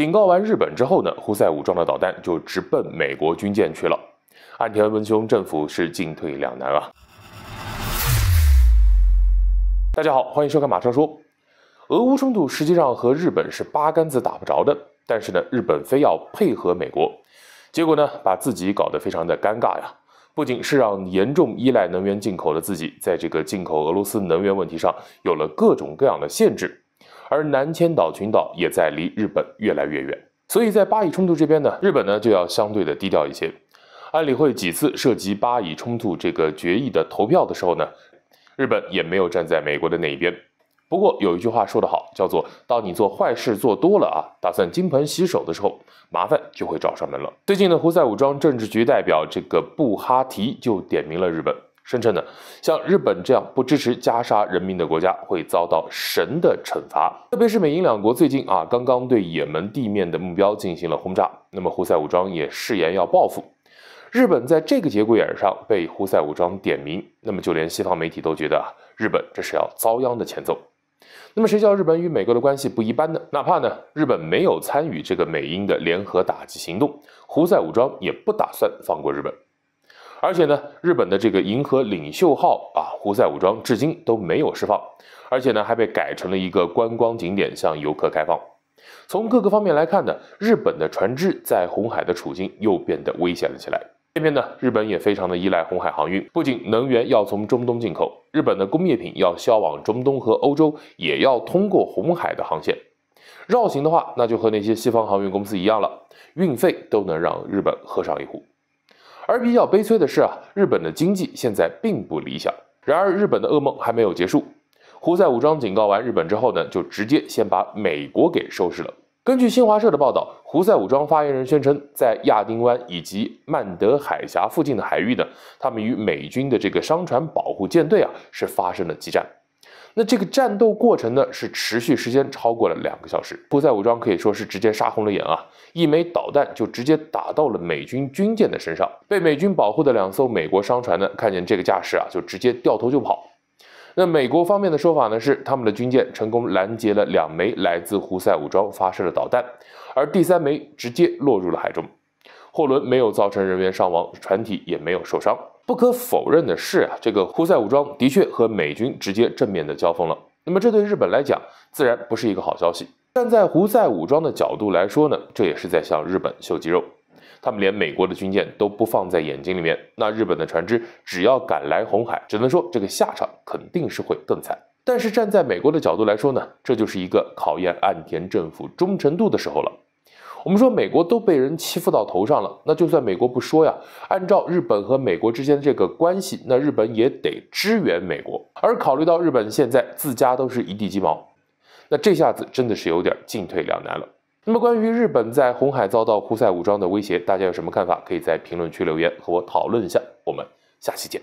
警告完日本之后呢，胡塞武装的导弹就直奔美国军舰去了。岸田文雄政府是进退两难啊。大家好，欢迎收看《马上说》。俄乌冲突实际上和日本是八竿子打不着的，但是呢，日本非要配合美国，结果呢，把自己搞得非常的尴尬呀。不仅是让严重依赖能源进口的自己，在这个进口俄罗斯能源问题上有了各种各样的限制。而南千岛群岛也在离日本越来越远，所以在巴以冲突这边呢，日本呢就要相对的低调一些。安理会几次涉及巴以冲突这个决议的投票的时候呢，日本也没有站在美国的那一边。不过有一句话说得好，叫做当你做坏事做多了啊，打算金盆洗手的时候，麻烦就会找上门了。最近呢，胡塞武装政治局代表这个布哈提就点名了日本。声称呢，像日本这样不支持加沙人民的国家会遭到神的惩罚。特别是美英两国最近啊，刚刚对也门地面的目标进行了轰炸，那么胡塞武装也誓言要报复。日本在这个节骨眼上被胡塞武装点名，那么就连西方媒体都觉得啊，日本这是要遭殃的前奏。那么谁叫日本与美国的关系不一般呢？哪怕呢，日本没有参与这个美英的联合打击行动，胡塞武装也不打算放过日本。而且呢，日本的这个“银河领袖号”啊，胡塞武装至今都没有释放，而且呢，还被改成了一个观光景点，向游客开放。从各个方面来看呢，日本的船只在红海的处境又变得危险了起来。这边呢，日本也非常的依赖红海航运，不仅能源要从中东进口，日本的工业品要销往中东和欧洲，也要通过红海的航线绕行的话，那就和那些西方航运公司一样了，运费都能让日本喝上一壶。而比较悲催的是啊，日本的经济现在并不理想。然而，日本的噩梦还没有结束。胡塞武装警告完日本之后呢，就直接先把美国给收拾了。根据新华社的报道，胡塞武装发言人宣称，在亚丁湾以及曼德海峡附近的海域呢，他们与美军的这个商船保护舰队啊是发生了激战。那这个战斗过程呢，是持续时间超过了两个小时。胡塞武装可以说是直接杀红了眼啊，一枚导弹就直接打到了美军军舰的身上。被美军保护的两艘美国商船呢，看见这个架势啊，就直接掉头就跑。那美国方面的说法呢，是他们的军舰成功拦截了两枚来自胡塞武装发射的导弹，而第三枚直接落入了海中。货轮没有造成人员伤亡，船体也没有受伤。不可否认的是啊，这个胡塞武装的确和美军直接正面的交锋了。那么这对日本来讲，自然不是一个好消息。站在胡塞武装的角度来说呢，这也是在向日本秀肌肉，他们连美国的军舰都不放在眼睛里面。那日本的船只只要敢来红海，只能说这个下场肯定是会更惨。但是站在美国的角度来说呢，这就是一个考验岸田政府忠诚度的时候了。我们说美国都被人欺负到头上了，那就算美国不说呀，按照日本和美国之间这个关系，那日本也得支援美国。而考虑到日本现在自家都是一地鸡毛，那这下子真的是有点进退两难了。那么关于日本在红海遭到胡塞武装的威胁，大家有什么看法？可以在评论区留言和我讨论一下。我们下期见。